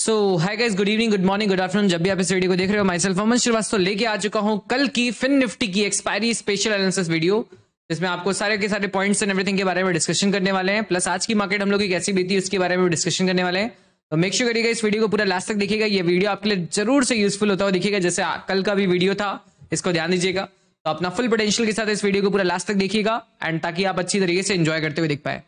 सो hi guys good evening good morning good afternoon जब भी आप इस वीडियो को देख रहे हो माई सेल्फ अमन श्रीवास्तव तो लेके आ चुका हूं कल की फिन निफ्टी की एक्सपायरी स्पेशल एनालिसिस वीडियो जिसमें आपको सारे के सारे पॉइंट्स एंड एवरीथिंग के बारे में डिस्कशन करने वाले हैं प्लस आज की मार्केट हम लोग की कैसी बीती उसके बारे में डिस्कशन करने वाले हैं तो मेक श्योर करिएगा इस वीडियो को पूरा लास्ट तक देखिएगा ये वीडियो आपके लिए जरूर से यूजफुल होता हुआ देखिएगा जैसे कल का भी वीडियो था इसको ध्यान दीजिएगा तो अपना फुल पोटेंशियल के साथ इस वीडियो को पूरा लास्ट तक देखिएगा एंड ताकि आप अच्छी तरीके से एंजॉय करते हुए देख पाए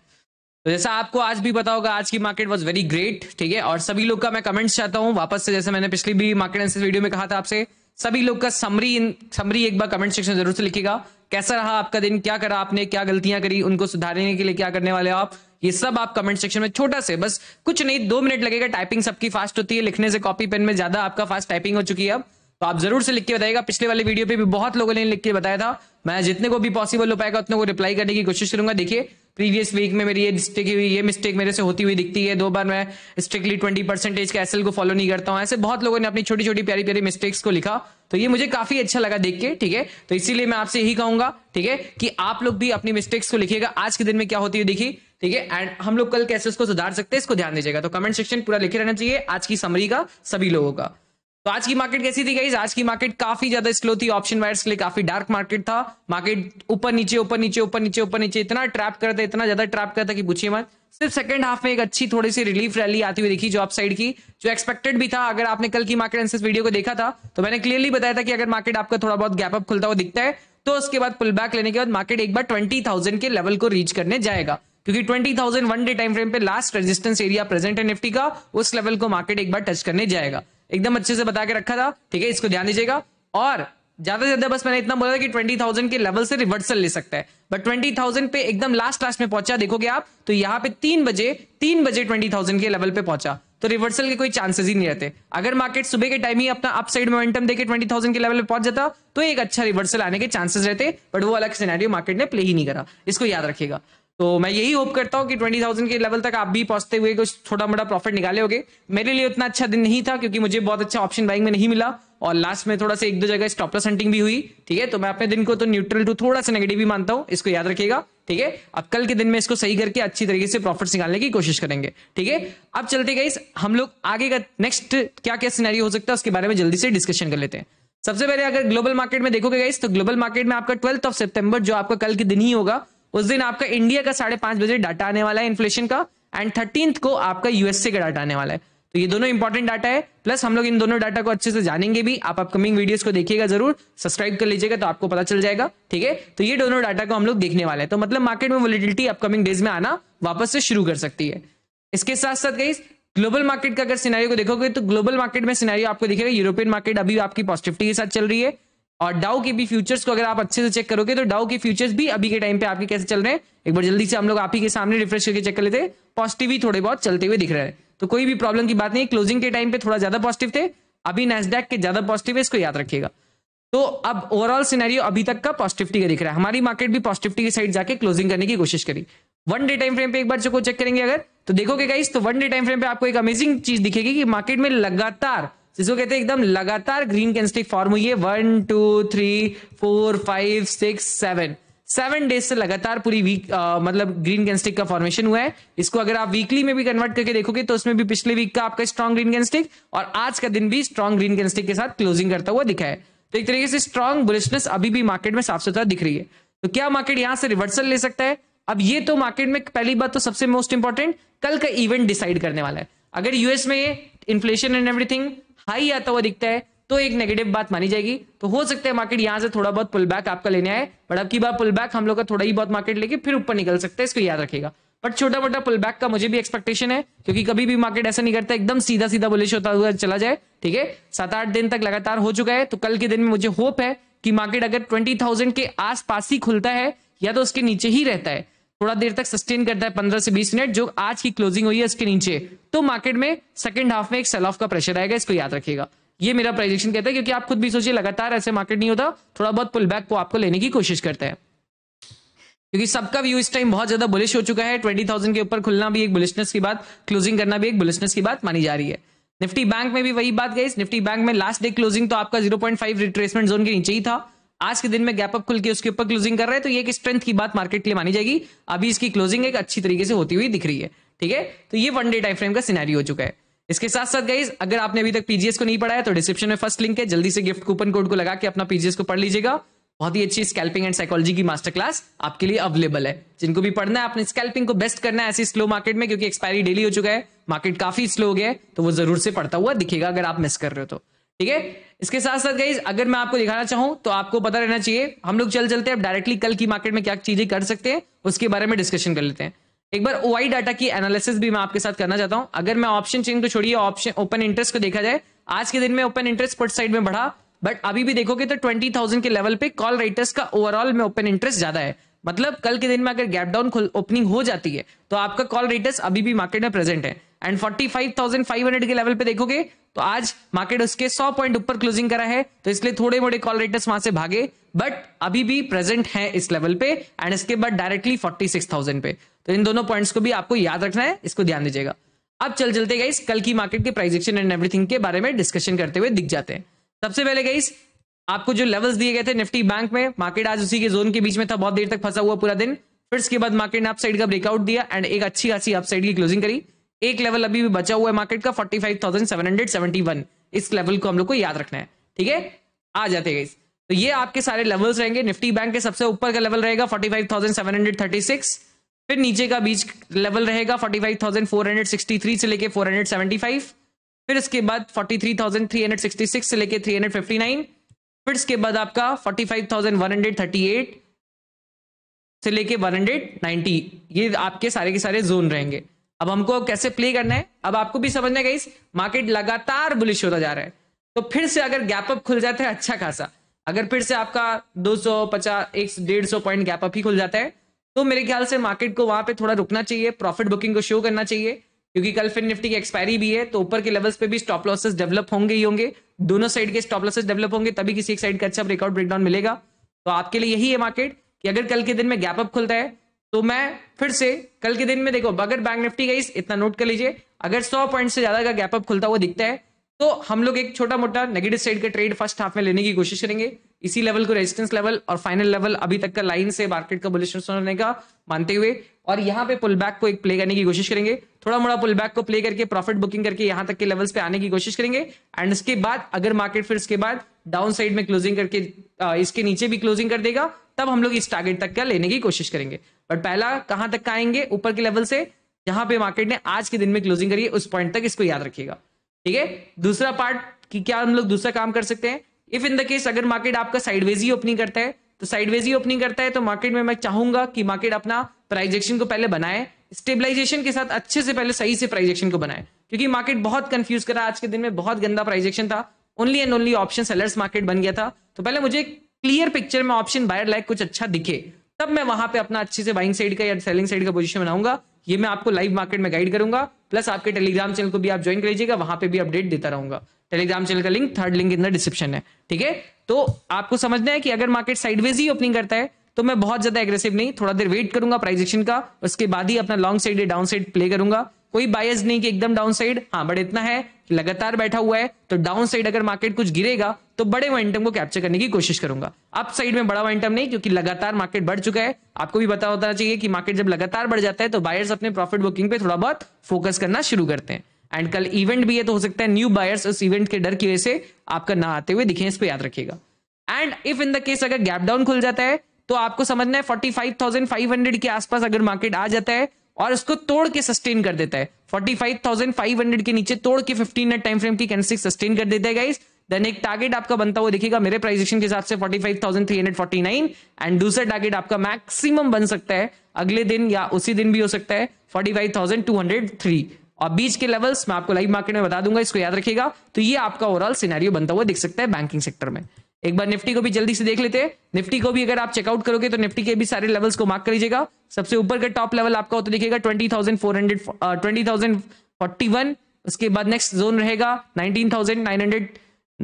तो जैसा आपको आज भी पता होगा आज की मार्केट वॉज वेरी ग्रेट ठीक है और सभी लोग का मैं कमेंट्स चाहता हूँ वापस से जैसे मैंने पिछली भी मार्केट एनालिसिस वीडियो में कहा था आपसे सभी लोग का समरी समरी एक बार कमेंट सेक्शन जरूर से लिखेगा कैसा रहा आपका दिन क्या करा आपने क्या गलतियां करी उनको सुधारने के लिए क्या करने वाले आप ये सब आप कमेंट सेक्शन में छोटा से बस कुछ नहीं दो मिनट लगेगा टाइपिंग सबकी फास्ट होती है लिखने से कॉपी पेन में ज्यादा आपका फास्ट टाइपिंग हो चुकी है अब तो आप जरूर से लिख के बताएगा पिछले वाले वीडियो पे भी बहुत लोगों ने लिख के बताया था मैं जितने को भी पॉसिबल हो पाएगा उतने को रिप्लाई करने की कोशिश करूंगा देखिए प्रीवियस वीक में मेरी ये मिस्टेक हुई ये मिस्टेक मेरे से होती हुई दिखती है दो बार मैं स्ट्रिक्टली ट्वेंटी परसेंटेज के एसएल को फॉलो नहीं करता हूँ ऐसे बहुत लोगों ने अपनी छोटी छोटी प्यारी प्यारी मिस्टेक्स को लिखा तो ये मुझे काफी अच्छा लगा देख के ठीक है तो इसीलिए मैं आपसे यही कहूंगा ठीक है कि आप लोग भी अपनी मिस्टेक्स को लिखिएगा आज के दिन में क्या होती हुई दिखी ठीक है एंड हम लोग कल कैसे उसको सुधार सकते हैं इसको ध्यान दीजिएगा तो कमेंट सेक्शन पूरा लिखे रहना चाहिए आज की समरी का सभी लोगों का तो आज की मार्केट कैसी थी गाइज आज की मार्केट काफी ज्यादा स्लो थी ऑप्शन वायर्स के लिए काफी डार्क मार्केट था मार्केट ऊपर नीचे ऊपर नीचे ऊपर नीचे ऊपर नीचे इतना ट्रैप करता इतना ज्यादा ट्रैप करता था कि पूछिए मत सिर्फ सेकंड हाफ में एक अच्छी थोड़ी सी रिलीफ रैली आती हुई जो आप साइड की जो एक्सपेक्टेड भी था अगर आपने कल की मार्केट एनसेस वीडियो को देखा था तो मैंने क्लियरली बताया था कि अगर मार्केट आपका थोड़ा बहुत गैप अप खुलता हुआ दिखता है तो उसके बाद पुल बैक लेने के बाद मार्केट एक बार ट्वेंटी थाउजेंड के लेवल को रीच करने जाएगा क्योंकि twenty thousand one day time frame पे लास्ट रेजिस्टेंस एरिया प्रेजेंट है निफ्टी का उस लेवल को मार्केट एक बार टच करने जाएगा एकदम अच्छे से बता के रखा था ठीक है इसको ध्यान दीजिएगा और ज्यादा से ज्यादा बस मैंने इतना बोला था कि ट्वेंटी थाउजेंड के लेवल से रिवर्सल ले सकता है बट ट्वेंटी थाउजेंड पे एकदम लास्ट लास्ट में पहुंचा देखोगे आप तो यहाँ पे तीन बजे तीन बजे ट्वेंटी थाउजेंड के लेवल पे पहुंचा तो रिवर्सल के कोई चांसेस ही नहीं रहते अगर मार्केट सुबह के टाइम ही अपना अपसाइड मोमेंटम देके ट्वेंटी थाउजेंड के लेवल पे पहुंच जाता तो एक अच्छा रिवर्सल आने के चांसेस रहते बट वो अलग सिनेरियो मार्केट ने प्ले ही नहीं करा इसको याद रखेगा तो मैं यही होप करता हूँ कि ट्वेंटी थाउजेंड के लेवल तक आप भी पहुंचते हुए कुछ छोटा मोटा प्रॉफिट निकाले होगे मेरे लिए उतना अच्छा दिन नहीं था क्योंकि मुझे बहुत अच्छा ऑप्शन बाइंग में नहीं मिला और लास्ट में थोड़ा सा एक दो जगह स्टॉपलस हंटिंग भी हुई ठीक है तो मैं अपने दिन को तो न्यूट्रल टू थोड़ा सा नेगेटिव भी मानता हूँ इसको याद रखेगा ठीक है अब कल के दिन में इसको सही करके अच्छी तरीके से प्रॉफिट निकालने की कोशिश करेंगे ठीक है अब चलते गई हम लोग आगे का नेक्स्ट क्या क्या सिनेरियो हो सकता है उसके बारे में जल्दी से डिस्कशन कर लेते हैं सबसे पहले अगर ग्लोबल मार्केट में देखोगे गाइस तो ग्लोबल मार्केट में आपका ट्वेल्थ ऑफ सितंबर जो आपका कल के दिन ही होगा उस दिन आपका इंडिया का साढ़े पांच बजे डाटा आने वाला है इन्फ्लेशन का एंड थर्टीन को आपका यूएसए का डाटा आने वाला है तो ये दोनों इंपॉर्टेंट डाटा है प्लस हम लोग इन दोनों डाटा को अच्छे से जानेंगे भी आप अपकमिंग वीडियोस को देखिएगा जरूर सब्सक्राइब कर लीजिएगा तो आपको पता चल जाएगा ठीक है तो ये दोनों डाटा को हम लोग देखने वाले हैं तो मतलब मार्केट में वोलिटिलिटी अपकमिंग डेज में आना वापस से शुरू कर सकती है इसके साथ साथ गई ग्लोबल मार्केट का अगर सिनारियो को देखोगे तो ग्लोबल मार्केट में सिनारियो आपको देखेगा यूरोपियन मार्केट अभी आपकी पॉजिटिविटी के साथ चल रही है और डाउ के भी फ्यूचर्स को अगर आप अच्छे से चेक करोगे तो डाउ के फ्यूचर्स भी अभी के टाइम पे आपके कैसे चल रहे हैं एक बार जल्दी से हम लोग आप ही के सामने रिफ्रेश करके चेक कर लेते हैं पॉजिटिव ही थोड़े बहुत चलते हुए दिख रहे हैं तो कोई भी प्रॉब्लम की बात नहीं क्लोजिंग के टाइम पे थोड़ा ज्यादा पॉजिटिव थे अभी नेसडेक के ज्यादा पॉजिटिव है इसको याद रखिएगा तो अब ओवरऑल सिनेरियो अभी तक का पॉजिटिविटी का दिख रहा है हमारी मार्केट भी पॉजिटिविटी की साइड जाके क्लोजिंग करने की कोशिश करी वन डे टाइम फ्रेम पे एक बार चेक करेंगे अगर तो देखोगे गाइस तो वन डे टाइम फ्रेम पे आपको एक अमेजिंग चीज दिखेगी कि मार्केट में लगातार जिसको कहते हैं एकदम लगातार ग्रीन कैंडस्टिक फॉर्म हुई है one two three four five six seven seven days से लगातार पूरी वीक आ, मतलब ग्रीन कैंडस्टिक का फॉर्मेशन हुआ है इसको अगर आप वीकली में भी कन्वर्ट करके देखोगे तो उसमें भी पिछले वीक का आपका स्ट्रॉन्ग ग्रीन कैंडस्टिक और आज का दिन भी स्ट्रॉन्ग ग्रीन कैंडस्टिक के साथ क्लोजिंग करता हुआ दिखा है तो एक तरीके से स्ट्रॉन्ग बुलिशनेस अभी भी मार्केट में साफ सुथरा दिख रही है तो क्या मार्केट यहां से रिवर्सल ले सकता है अब ये तो मार्केट में पहली बात तो सबसे मोस्ट इंपॉर्टेंट कल का इवेंट डिसाइड करने वाला है अगर यूएस में इन्फ्लेशन एंड एवरीथिंग हाई आता हुआ दिखता है तो एक नेगेटिव बात मानी जाएगी तो हो सकता है मार्केट यहां से थोड़ा बहुत पुल बैक आपका लेने आए बट अब की बार पुल बैक हम लोग का थोड़ा ही बहुत मार्केट लेके फिर ऊपर निकल सकते हैं इसको याद रखेगा बट छोटा मोटा पुल बैक का मुझे भी एक्सपेक्टेशन है क्योंकि कभी भी मार्केट ऐसा नहीं करता एकदम सीधा सीधा बुलिश होता हुआ चला जाए ठीक है सात आठ दिन तक लगातार हो चुका है तो कल के दिन में मुझे होप है कि मार्केट अगर ट्वेंटी थाउजेंड के आस ही खुलता है या तो उसके नीचे ही रहता है थोड़ा देर तक सस्टेन करता है पंद्रह से बीस मिनट जो आज की क्लोजिंग हुई है इसके नीचे तो मार्केट में सेकंड हाफ में एक सेल ऑफ का प्रेशर आएगा इसको याद रखिएगा ये मेरा प्रोजेक्शन कहता है क्योंकि आप खुद भी सोचिए लगातार ऐसे मार्केट नहीं होता थोड़ा बहुत पुल बैक को आपको लेने की कोशिश करते हैं क्योंकि सबका व्यू इस टाइम बहुत ज्यादा बुलिश हो चुका है ट्वेंटी थाउजेंड के ऊपर खुलना भी एक बुलिशनेस की बात क्लोजिंग करना भी एक बुलिशनेस की बात मानी जा रही है निफ्टी बैंक में भी वही बात गई निफ्टी बैंक में लास्ट डे क्लोजिंग तो आपका zero point five retracement zone के नीचे ही था आज के दिन में गैप अप खुल के उसके ऊपर क्लोजिंग कर रहे हैं तो ये एक स्ट्रेंथ की बात मार्केट के लिए मानी जाएगी अभी इसकी क्लोजिंग एक अच्छी तरीके से होती हुई दिख रही है ठीक है तो ये वन डे टाइम फ्रेम का सिनारी हो चुका है इसके साथ साथ गाइज अगर आपने अभी तक पीजीएस को नहीं पढ़ा है तो डिस्क्रिप्शन में फर्स्ट लिंक है जल्दी से गिफ्ट कूपन कोड को लगा के अपना पीजीएस को पढ़ लीजिएगा बहुत ही अच्छी स्कैल्पिंग एंड साइकोलॉजी की मास्टर क्लास आपके लिए अवेलेबल है जिनको भी पढ़ना है अपने स्कैल्पिंग को बेस्ट करना है ऐसी स्लो मार्केट में क्योंकि एक्सपायरी डेली हो चुका है मार्केट काफी स्लो हो गया है तो वो जरूर से पढ़ता हुआ दिखेगा अगर आप मिस कर रहे हो तो ठीक है इसके साथ साथ गई अगर मैं आपको दिखाना चाहूं तो आपको पता रहना चाहिए हम लोग चल चलते हैं डायरेक्टली कल की मार्केट में क्या चीजें कर सकते हैं उसके बारे में डिस्कशन कर लेते हैं एक बार ओ डाटा की एनालिसिस भी मैं आपके साथ करना चाहता हूं अगर मैं ऑप्शन चेन को छोड़िए ऑप्शन ओपन इंटरेस्ट को देखा जाए आज के दिन में ओपन इंटरेस्ट पर साइड में बढ़ा बट अभी भी देखोगे तो ट्वेंटी थाउजेंड के लेवल पे कॉल राइटर्स का ओवरऑल में ओपन इंटरेस्ट ज्यादा है मतलब कल के दिन में अगर गैप डाउन ओपनिंग हो जाती है तो आपका कॉल रेटर्स अभी भी मार्केट में प्रेजेंट है एंड 45,500 के लेवल पे देखोगे तो आज मार्केट उसके 100 पॉइंट ऊपर क्लोजिंग करा है तो इसलिए थोड़े मोटे कॉल रेटर्स वहां से भागे बट अभी भी प्रेजेंट है इस लेवल पे एंड इसके बाद डायरेक्टली 46,000 पे तो इन दोनों पॉइंट्स को भी आपको याद रखना है इसको ध्यान दीजिएगा अब चल चलते गई कल की मार्केट के प्राइजेक्शन एंड एवरीथिंग के बारे में डिस्कशन करते हुए दिख जाते हैं सबसे पहले गई आपको जो लेवल्स दिए गए थे निफ्टी बैंक में मार्केट आज उसी के जोन के बीच में था बहुत देर तक फंसा हुआ पूरा दिन फिर इसके बाद मार्केट ने अपसाइड का ब्रेकआउट दिया एंड एक अच्छी खासी अपसाइड की क्लोजिंग करी एक लेवल अभी भी बचा हुआ है मार्केट का 45,771 इस लेवल को हम लोग को याद रखना है ठीक है आ जाते हैं तो ये आपके सारे लेवल्स रहेंगे निफ्टी बैंक के सबसे ऊपर का लेवल रहेगा 45,736 फिर नीचे का बीच लेवल रहेगा 45,463 से लेके 475 फिर इसके बाद 43,366 से लेके 359 फिर इसके बाद आपका 45,138 से लेके 190 ये आपके सारे के सारे जोन रहेंगे अब हमको कैसे प्ले करना है अब आपको भी समझने गई मार्केट लगातार बुलिश होता जा रहा है तो फिर से अगर गैप अप खुल जाता है अच्छा खासा अगर फिर से आपका 200 50 एक डेढ़ सौ पॉइंट गैप अप ही खुल जाता है तो मेरे ख्याल से मार्केट को वहां पे थोड़ा रुकना चाहिए प्रॉफिट बुकिंग को शो करना चाहिए क्योंकि कल फिर निफ्टी की एक्सपायरी भी है तो ऊपर के लेवल्स पे भी स्टॉप लॉसेस डेवलप होंगे ही होंगे दोनों साइड के स्टॉप लॉसेस डेवलप होंगे तभी किसी एक साइड का अच्छा ब्रेकआउट ब्रेकडाउन मिलेगा तो आपके लिए यही है मार्केट कि अगर कल के दिन में गैप अप खुलता है तो मैं फिर से कल के दिन में देखो अगर बैंक निफ्टी गई इतना नोट कर लीजिए अगर सौ पॉइंट से ज्यादा का गैपअप खुलता हुआ दिखता है तो हम लोग एक छोटा मोटा नेगेटिव साइड का ट्रेड फर्स्ट हाफ में लेने की कोशिश करेंगे इसी लेवल को रेजिस्टेंस लेवल और फाइनल लेवल अभी तक का लाइन से मार्केट का बुलिश होने का मानते हुए और यहाँ पे पुल बैक को एक प्ले करने की कोशिश करेंगे थोड़ा मोड़ा पुल बैक को प्ले करके प्रॉफिट बुकिंग करके यहाँ तक के लेवल्स पे आने की कोशिश करेंगे एंड इसके बाद अगर मार्केट फिर इसके बाद डाउन साइड में क्लोजिंग करके इसके नीचे भी क्लोजिंग कर देगा तब हम लोग इस टारगेट तक का लेने की कोशिश करेंगे बट पहला कहां तक आएंगे ऊपर के लेवल से जहां पे मार्केट ने आज के दिन में क्लोजिंग करी है उस पॉइंट तक इसको याद रखिएगा ठीक है दूसरा पार्ट कि क्या हम लोग दूसरा काम कर सकते हैं इफ इन द केस अगर मार्केट आपका साइडवेज ही ओपनिंग करता है तो साइडवेज ही ओपनिंग करता है तो मार्केट में मैं चाहूंगा कि मार्केट अपना प्राइजेक्शन को पहले बनाए स्टेबलाइजेशन के साथ अच्छे से पहले सही से प्राइजेक्शन को बनाए क्योंकि मार्केट बहुत कंफ्यूज करा आज के दिन में बहुत गंदा प्राइजेक्शन था only and only option sellers market बन गया था तो पहले मुझे क्लियर पिक्चर में ऑप्शन बायर लाइक कुछ अच्छा दिखे तब मैं वहां पे अपना अच्छे से बाइंग साइड का या सेलिंग साइड का पोजीशन बनाऊंगा ये मैं आपको लाइव मार्केट में गाइड करूंगा प्लस आपके टेलीग्राम चैनल को भी आप ज्वाइन कर लीजिएगा वहां पे भी अपडेट देता रहूंगा टेलीग्राम चैनल का link third link in the description है ठीक है तो आपको समझना है कि अगर मार्केट साइडवेज ही ओपनिंग करता है तो मैं बहुत ज्यादा एग्रेसिव नहीं थोड़ा देर वेट करूंगा प्राइजेक्शन का उसके बाद ही अपना लॉन्ग साइड या डाउन साइड प्ले करूंगा कोई बायस नहीं कि एकदम डाउन साइड हाँ बट इतना है लगातार बैठा हुआ है तो डाउन साइड अगर मार्केट कुछ गिरेगा तो बड़े वाइंटम को कैप्चर करने की कोशिश करूंगा अप साइड में बड़ा वाइंटम नहीं क्योंकि लगातार मार्केट बढ़ चुका है आपको भी पता होता चाहिए कि मार्केट जब लगातार बढ़ जाता है तो बायर्स अपने प्रॉफिट बुकिंग पे थोड़ा बहुत फोकस करना शुरू करते हैं एंड कल इवेंट भी है तो हो सकता है न्यू बायर्स उस इवेंट के डर की वजह से आपका ना आते हुए दिखे इस पर याद रखेगा and if in the case अगर गैप डाउन खुल जाता है तो आपको समझना है 45,500 के आसपास अगर मार्केट आ जाता है और उसको तोड़ के सस्टेन कर देता है 45,500 के नीचे तोड़ के 15 नेट टाइम फ्रेम की कैंडलस्टिक सस्टेन कर देता है गाइस देन एक टारगेट आपका बनता हुआ देखिएगा मेरे प्राइजेशन के हिसाब से 45,349 एंड दूसरा टारगेट आपका मैक्सिमम बन सकता है अगले दिन या उसी दिन भी हो सकता है 45,203 और बीच के लेवल्स मैं आपको लाइव मार्केट में बता दूंगा इसको याद रखिएगा तो ये आपका ओवरऑल सिनेरियो बनता हुआ दिख सकता है बैंकिंग सेक्टर में एक बार निफ्टी को भी जल्दी से देख लेते हैं निफ्टी को भी अगर आप चेकआउट करोगे तो निफ्टी के भी सारे लेवल्स को मार्क कर लीजिएगा सबसे ऊपर का टॉप लेवल आपका होता दिखेगा twenty thousand four hundred twenty thousand forty one उसके बाद नेक्स्ट जोन रहेगा nineteen thousand nine hundred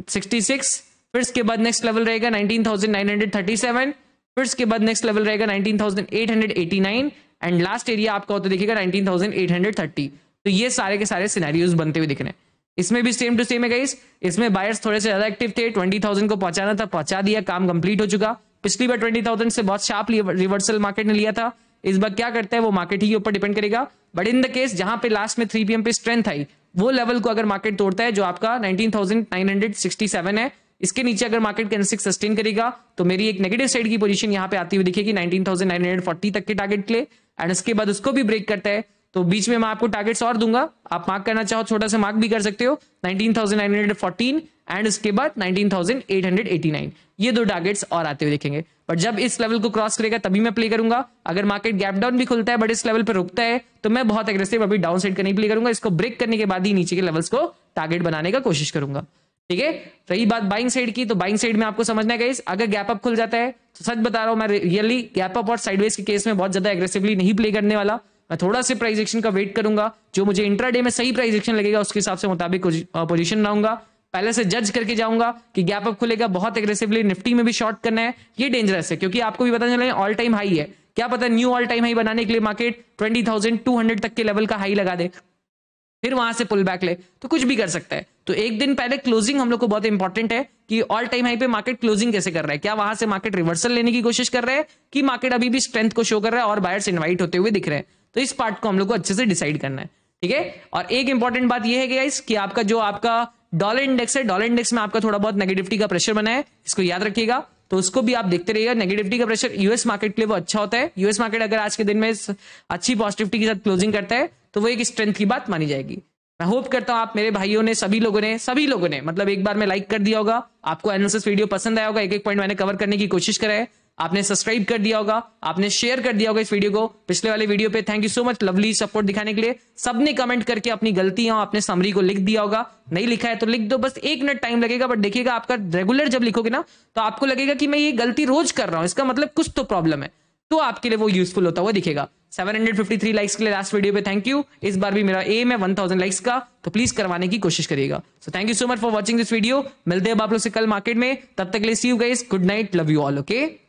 sixty six फिर उसके बाद नेक्स्ट लेवल रहेगा nineteen thousand nine hundred thirty seven फिर उसके बाद नेक्स्ट लेवल रहेगा nineteen thousand eight hundred eighty nine and last area आपका होता दिखेगा nineteen thousand eight hundred thirty तो ये सारे के सारे सिनेरियोज बनते हुए दिख रहे हैं इसमें भी सेम टू सेम है गाइस इसमें बायर्स थोड़े से ज्यादा एक्टिव थे ट्वेंटी थाउजेंड को पहुंचाना था पहुंचा दिया काम कंप्लीट हो चुका पिछली बार ट्वेंटी थाउजेंड से बहुत शार्प रिवर्सल मार्केट ने लिया था इस बार क्या करता है वो मार्केट ही के ऊपर डिपेंड करेगा बट इन द केस जहां पे लास्ट में थ्री पीएम पे स्ट्रेंथ आई वो लेवल को अगर मार्केट तोड़ता है जो आपका सेवन है इसके नीचे अगर मार्केट कैंसिक सस्टेन करेगा तो मेरी एक नेगेटिव साइड की पोजिशन यहाँ पे आती हुई दिखेगी फोर्टी तक के टारगेट के लिए एंड उसके बाद उसको भी ब्रेक करता है तो बीच में मैं आपको टारगेट्स और दूंगा आप मार्क करना चाहो छोटा सा मार्क भी कर सकते हो 19,914 एंड उसके बाद 19,889 ये दो टारगेट्स और आते हुए देखेंगे बट जब इस लेवल को क्रॉस करेगा तभी मैं प्ले करूंगा अगर मार्केट गैप डाउन भी खुलता है बट इस लेवल पर रुकता है तो मैं बहुत एग्रेसिव अभी डाउन साइड का नहीं प्ले करूंगा इसको ब्रेक करने के बाद ही नीचे के लेवल्स को टारगेट बनाने का कोशिश करूंगा ठीक है रही बात बाइंग साइड की तो बाइंग साइड में आपको समझना है अगर गैप अप खुल जाता है तो सच बता रहा हूं मैं रियली गैप अप और साइडवेज के केस में बहुत ज्यादा एग्रेसिवली नहीं प्ले करने वाला मैं थोड़ा से प्राइस एक्शन का वेट करूंगा जो मुझे इंट्राडे में सही प्राइस एक्शन लगेगा उसके हिसाब से मुताबिक पोजिशन लाऊंगा पहले से जज करके जाऊंगा कि गैप अप खुलेगा बहुत एग्रेसिवली निफ्टी में भी शॉर्ट करना है ये डेंजरस है क्योंकि आपको भी पता चले ऑल टाइम हाई है क्या पता है न्यू ऑल टाइम हाई बनाने के लिए market twenty thousand two hundred तक के लेवल का हाई लगा दे फिर वहां से पुल बैक ले तो कुछ भी कर सकता है तो एक दिन पहले क्लोजिंग हम लोग को बहुत इंपॉर्टेंट है कि ऑल टाइम हाई पे मार्केट क्लोजिंग कैसे कर रहा है क्या वहां से मार्केट रिवर्सल लेने की कोशिश कर रहे हैं कि मार्केट अभी भी स्ट्रेंथ को शो कर रहा है और बायर्स इन्वाइट होते हुए दिख रहे हैं तो इस पार्ट को हम लोग को अच्छे से डिसाइड करना है ठीक है और एक इंपॉर्टेंट बात यह है कि गाइस कि आपका जो आपका डॉलर इंडेक्स है डॉलर इंडेक्स में आपका थोड़ा बहुत नेगेटिविटी का प्रेशर बना है इसको याद रखिएगा तो उसको भी आप देखते रहिएगा नेगेटिविटी का प्रेशर यूएस मार्केट के लिए वो अच्छा होता है यूएस मार्केट अगर आज के दिन में अच्छी पॉजिटिविटी के साथ क्लोजिंग करता है तो वो एक स्ट्रेंथ की बात मानी जाएगी मैं होप करता हूं आप मेरे भाइयों ने सभी लोगों ने सभी लोगों ने मतलब एक बार में लाइक कर दिया होगा आपको एनालिसिस वीडियो पसंद आया होगा एक एक पॉइंट मैंने कवर करने की कोशिश करा है आपने सब्सक्राइब कर दिया होगा आपने शेयर कर दिया होगा इस वीडियो को पिछले वाले वीडियो पे thank you so much lovely support दिखाने के लिए सबने कमेंट करके अपनी गलतियां अपने समरी को लिख दिया होगा नहीं लिखा है तो लिख दो बस एक मिनट टाइम लगेगा बट देखिएगा आपका रेगुलर जब लिखोगे ना तो आपको लगेगा कि मैं ये गलती रोज कर रहा हूं इसका मतलब कुछ तो प्रॉब्लम है तो आपके लिए वो यूजफुल होता हुआ दिखेगा सेवन लाइक्स के लिए लास्ट वीडियो पे थैंक यू इस बार भी मेरा एम है वन लाइक्स का तो प्लीज करवाने की कोशिश करिएगा so thank you so much for watching this video मिलते हैं आप लोग से कल मार्केट में तब तक ले see you guys good night love you all okay